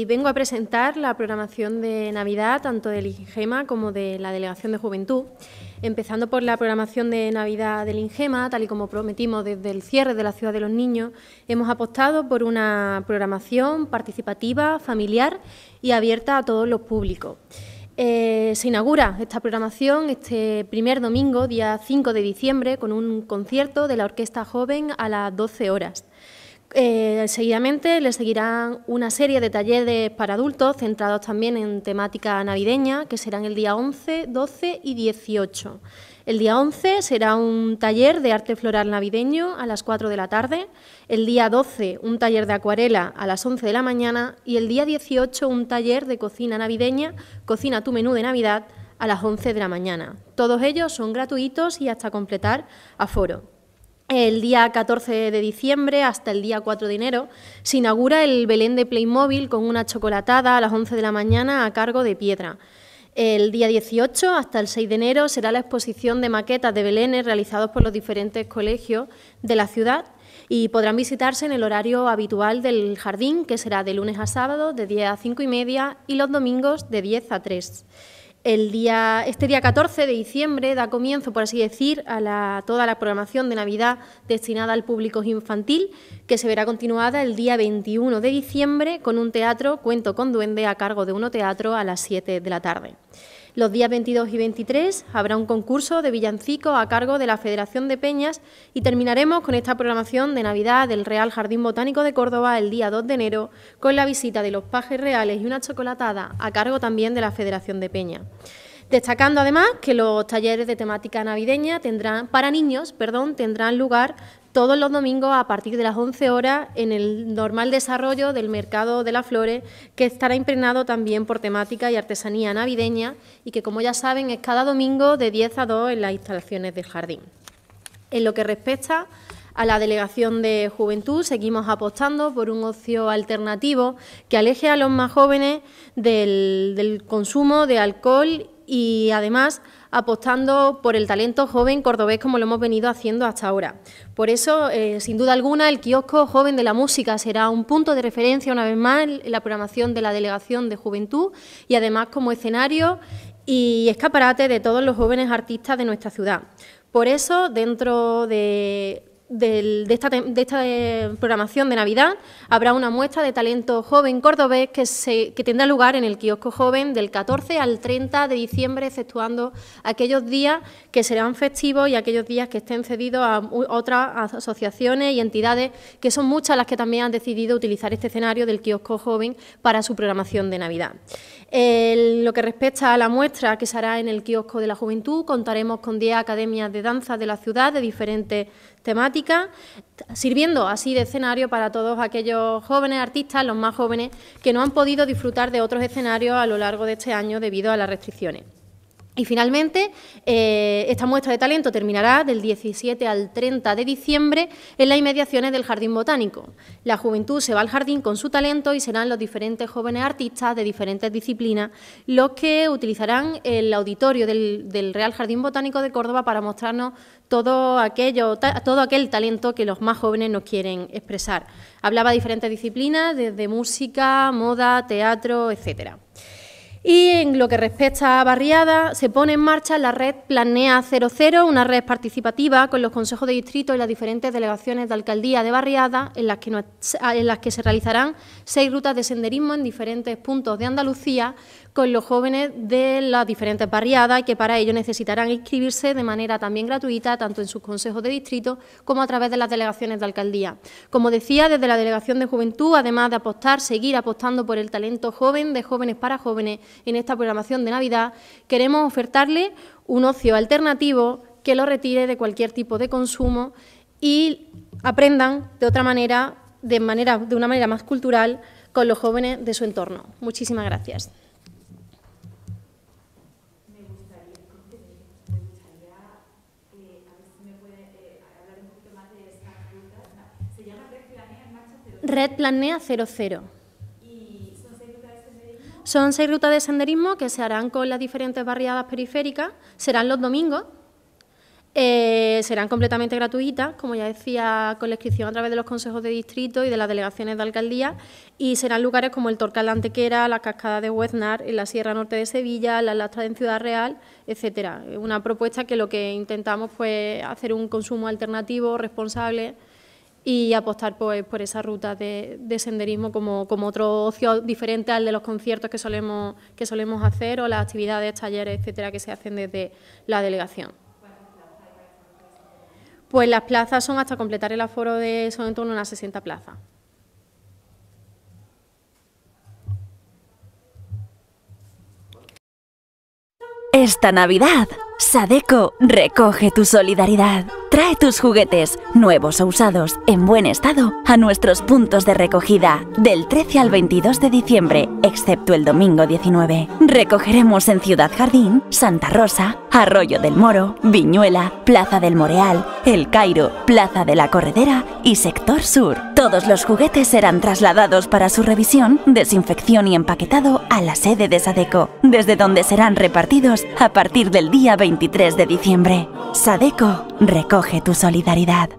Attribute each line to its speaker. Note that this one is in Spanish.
Speaker 1: Y vengo a presentar la programación de Navidad, tanto del INGEMA como de la Delegación de Juventud. Empezando por la programación de Navidad del INGEMA, tal y como prometimos desde el cierre de la Ciudad de los Niños, hemos apostado por una programación participativa, familiar y abierta a todos los públicos. Eh, se inaugura esta programación este primer domingo, día 5 de diciembre, con un concierto de la Orquesta Joven a las 12 horas. Eh, seguidamente les seguirán una serie de talleres para adultos centrados también en temática navideña, que serán el día 11, 12 y 18. El día 11 será un taller de arte floral navideño a las 4 de la tarde, el día 12 un taller de acuarela a las 11 de la mañana y el día 18 un taller de cocina navideña, cocina tu menú de Navidad a las 11 de la mañana. Todos ellos son gratuitos y hasta completar aforo. El día 14 de diciembre hasta el día 4 de enero se inaugura el Belén de Playmobil con una chocolatada a las 11 de la mañana a cargo de Piedra. El día 18 hasta el 6 de enero será la exposición de maquetas de Belénes realizados por los diferentes colegios de la ciudad y podrán visitarse en el horario habitual del jardín, que será de lunes a sábado de 10 a 5 y media y los domingos de 10 a 3. El día, este día 14 de diciembre da comienzo, por así decir, a toda la programación de Navidad destinada al público infantil, que se verá continuada el día 21 de diciembre con un teatro Cuento con Duende a cargo de Uno Teatro a las 7 de la tarde. Los días 22 y 23 habrá un concurso de villancicos a cargo de la Federación de Peñas y terminaremos con esta programación de Navidad del Real Jardín Botánico de Córdoba el día 2 de enero con la visita de los pajes reales y una chocolatada a cargo también de la Federación de Peñas. Destacando además que los talleres de temática navideña tendrán, para niños perdón, tendrán lugar todos los domingos a partir de las 11 horas en el normal desarrollo del mercado de las flores, que estará impregnado también por temática y artesanía navideña y que, como ya saben, es cada domingo de 10 a 2 en las instalaciones del jardín. En lo que respecta a la Delegación de Juventud seguimos apostando por un ocio alternativo que aleje a los más jóvenes del, del consumo de alcohol y, además, apostando por el talento joven cordobés como lo hemos venido haciendo hasta ahora. Por eso, eh, sin duda alguna, el kiosco joven de la música será un punto de referencia una vez más en la programación de la Delegación de Juventud y además como escenario y escaparate de todos los jóvenes artistas de nuestra ciudad. Por eso, dentro de de, esta, de, esta, eh, programación de Navidad habrá una muestra de talento joven cordobés que, se, que tendrá lugar en el kiosco joven del 14 al 30 de diciembre, exceptuando aquellos días que serán festivos y aquellos días que estén cedidos a otras asociaciones y entidades, que son muchas las que también han decidido utilizar este escenario del kiosco joven para su programación de Navidad. En lo que respecta a la muestra que se hará en el kiosco de la juventud, contaremos con diez academias de danza de la ciudad de diferentes temáticas, sirviendo así de escenario para todos aquellos jóvenes artistas, los más jóvenes, que no han podido disfrutar de otros escenarios a lo largo de este año debido a las restricciones. Y finalmente, eh, esta muestra de talento terminará del 17 al 30 de diciembre en las inmediaciones del Jardín Botánico. La juventud se va al jardín con su talento y serán los diferentes jóvenes artistas de diferentes disciplinas los que utilizarán el auditorio del, Real Jardín Botánico de Córdoba para mostrarnos todo, aquello, todo aquel talento que los más jóvenes nos quieren expresar. Hablaba de diferentes disciplinas, desde música, moda, teatro, etcétera. Y en lo que respecta a barriada, se pone en marcha la red Planea 00, una red participativa con los consejos de distrito y las diferentes delegaciones de alcaldía de barriada, en las que, en las que se realizarán seis rutas de senderismo en diferentes puntos de Andalucía, con los jóvenes de las diferentes barriadas que para ello necesitarán inscribirse de manera también gratuita, tanto en sus consejos de distrito como a través de las delegaciones de alcaldía. Como decía, desde la Delegación de Juventud, además de apostar, seguir apostando por el talento joven de jóvenes para jóvenes en esta programación de Navidad, queremos ofertarle un ocio alternativo que lo retire de cualquier tipo de consumo y aprendan de otra manera, de, manera, de una manera más cultural, con los jóvenes de su entorno. Muchísimas gracias. Red Planea 00. son seis rutas de senderismo? que se harán con las diferentes barriadas periféricas, serán los domingos, eh, serán completamente gratuitas, como ya decía, con la inscripción a través de los consejos de distrito y de las delegaciones de alcaldía, y serán lugares como el Torcal de Antequera, la Cascada de Huesnar... en la Sierra Norte de Sevilla, la Lastra en Ciudad Real, etcétera. Una propuesta que lo que intentamos fue hacer un consumo alternativo, responsable, y apostar pues, por esa ruta de, senderismo como, otro ocio diferente al de los conciertos que solemos, que solemos hacer o las actividades, talleres, etcétera, que se hacen desde la delegación. Pues las plazas son hasta completar el aforo de, son en torno unas 60 plazas. Esta Navidad, Sadeco recoge tu solidaridad. Trae tus juguetes, nuevos o usados, en buen estado, a nuestros puntos de recogida del 13 al 22 de diciembre, excepto el domingo 19. Recogeremos en Ciudad Jardín, Santa Rosa, Arroyo del Moro, Viñuela, Plaza del Moreal, El Cairo, Plaza de la Corredera y Sector Sur. Todos los juguetes serán trasladados para su revisión, desinfección y empaquetado a la sede de Sadeco, desde donde serán repartidos a partir del día 23 de diciembre. Sadeco, recoge tu solidaridad.